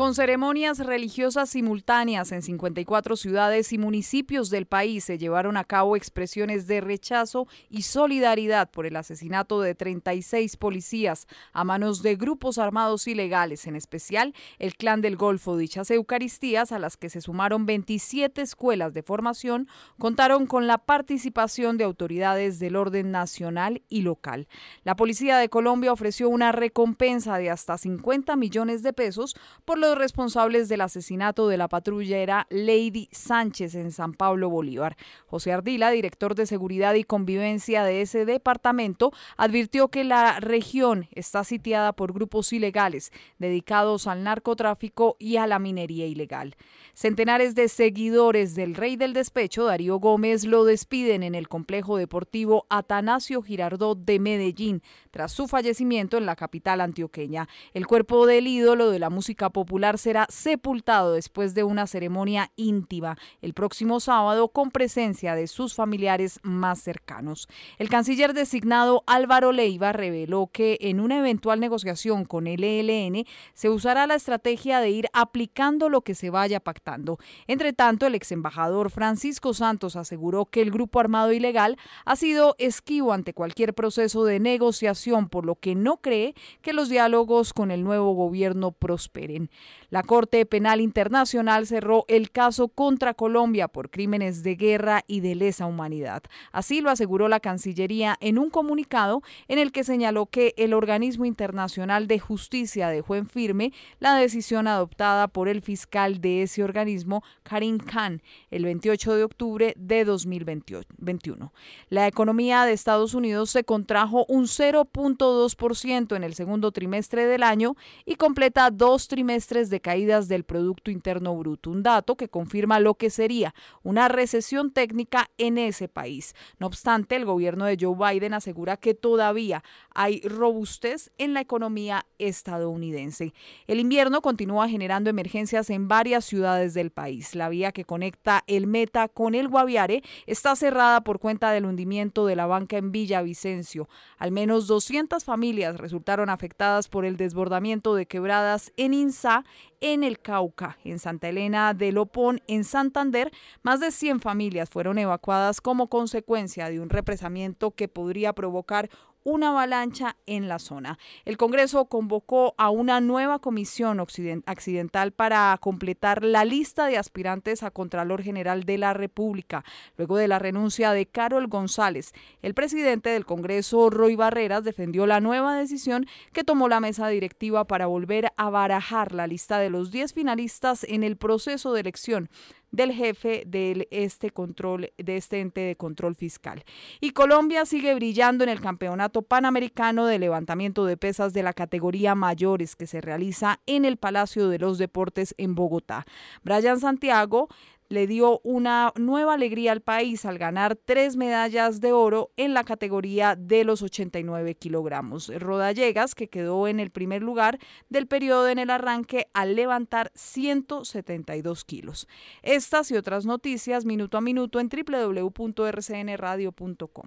Con ceremonias religiosas simultáneas en 54 ciudades y municipios del país se llevaron a cabo expresiones de rechazo y solidaridad por el asesinato de 36 policías a manos de grupos armados ilegales, en especial el Clan del Golfo. Dichas Eucaristías, a las que se sumaron 27 escuelas de formación, contaron con la participación de autoridades del orden nacional y local. La Policía de Colombia ofreció una recompensa de hasta 50 millones de pesos por los responsables del asesinato de la patrulla era Lady Sánchez en San Pablo, Bolívar. José Ardila, director de Seguridad y Convivencia de ese departamento, advirtió que la región está sitiada por grupos ilegales dedicados al narcotráfico y a la minería ilegal. Centenares de seguidores del rey del despecho, Darío Gómez, lo despiden en el complejo deportivo Atanasio Girardot de Medellín tras su fallecimiento en la capital antioqueña. El cuerpo del ídolo de la música popular será sepultado después de una ceremonia íntima el próximo sábado con presencia de sus familiares más cercanos. El canciller designado Álvaro Leiva reveló que en una eventual negociación con el ELN se usará la estrategia de ir aplicando lo que se vaya pactando. Entre tanto, el ex embajador Francisco Santos aseguró que el grupo armado ilegal ha sido esquivo ante cualquier proceso de negociación, por lo que no cree que los diálogos con el nuevo gobierno prosperen. La Corte Penal Internacional cerró el caso contra Colombia por crímenes de guerra y de lesa humanidad. Así lo aseguró la Cancillería en un comunicado en el que señaló que el Organismo Internacional de Justicia dejó en firme la decisión adoptada por el fiscal de ese organismo, Karim Khan, el 28 de octubre de 2021. La economía de Estados Unidos se contrajo un 0.2% en el segundo trimestre del año y completa dos trimestres tres de caídas del Producto Interno Bruto, un dato que confirma lo que sería una recesión técnica en ese país. No obstante, el gobierno de Joe Biden asegura que todavía hay robustez en la economía estadounidense. El invierno continúa generando emergencias en varias ciudades del país. La vía que conecta el Meta con el Guaviare está cerrada por cuenta del hundimiento de la banca en Villa Villavicencio. Al menos 200 familias resultaron afectadas por el desbordamiento de quebradas en Insa en el Cauca, en Santa Elena de Lopón, en Santander, más de 100 familias fueron evacuadas como consecuencia de un represamiento que podría provocar una avalancha en la zona. El Congreso convocó a una nueva comisión occidental para completar la lista de aspirantes a Contralor General de la República, luego de la renuncia de Carol González. El presidente del Congreso, Roy Barreras, defendió la nueva decisión que tomó la mesa directiva para volver a barajar la lista de los 10 finalistas en el proceso de elección del jefe de este control de este ente de control fiscal. Y Colombia sigue brillando en el Campeonato Panamericano de Levantamiento de Pesas de la categoría mayores que se realiza en el Palacio de los Deportes en Bogotá. Brian Santiago le dio una nueva alegría al país al ganar tres medallas de oro en la categoría de los 89 kilogramos. Rodallegas, que quedó en el primer lugar del periodo en el arranque al levantar 172 kilos. Estas y otras noticias minuto a minuto en www.rcnradio.com.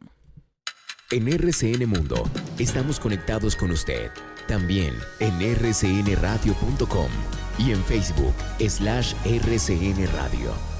En RCN Mundo estamos conectados con usted. También en rcnradio.com y en Facebook slash rcnradio.